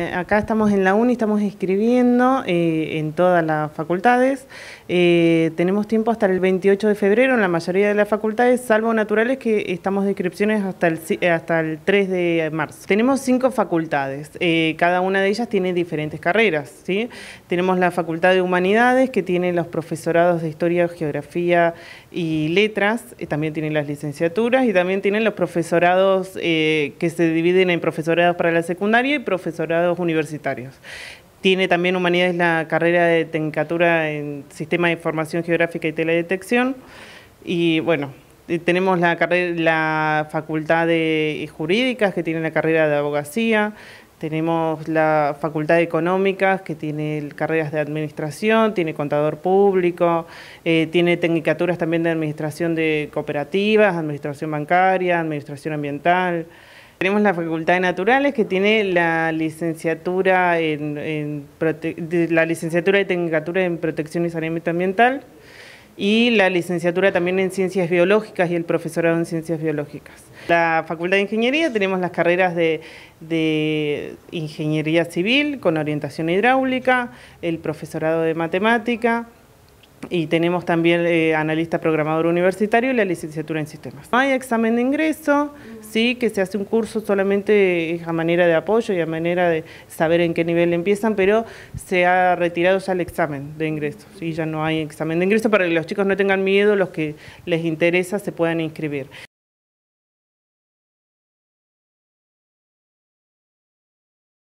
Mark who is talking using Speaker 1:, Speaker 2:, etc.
Speaker 1: Acá estamos en la UNI, estamos escribiendo eh, en todas las facultades. Eh, tenemos tiempo hasta el 28 de febrero en la mayoría de las facultades, salvo naturales que estamos de inscripciones hasta el, hasta el 3 de marzo. Tenemos cinco facultades, eh, cada una de ellas tiene diferentes carreras. ¿sí? Tenemos la Facultad de Humanidades, que tiene los profesorados de Historia, Geografía y Letras, también tienen las licenciaturas y también tienen los profesorados que se dividen en profesorados para la secundaria y profesorados universitarios. Tiene también Humanidades la carrera de Tecnicatura en Sistema de Información Geográfica y Teledetección. Y bueno, tenemos la, carrera, la Facultad de Jurídicas, que tiene la carrera de Abogacía. Tenemos la Facultad de Económicas, que tiene carreras de Administración, tiene Contador Público, eh, tiene Tecnicaturas también de Administración de Cooperativas, Administración Bancaria, Administración Ambiental. Tenemos la Facultad de Naturales que tiene la licenciatura en, la licenciatura de Tecnicatura en Protección y Saneamiento Ambiental y la licenciatura también en Ciencias Biológicas y el profesorado en Ciencias Biológicas. La Facultad de Ingeniería tenemos las carreras de, Ingeniería Civil con orientación hidráulica, el profesorado de Matemática, y tenemos también eh, analista programador universitario y la licenciatura en sistemas. No hay examen de ingreso, sí que se hace un curso solamente eh, a manera de apoyo y a manera de saber en qué nivel empiezan, pero se ha retirado ya el examen de ingreso y ya no hay examen de ingreso para que los chicos no tengan miedo, los que les interesa se puedan inscribir.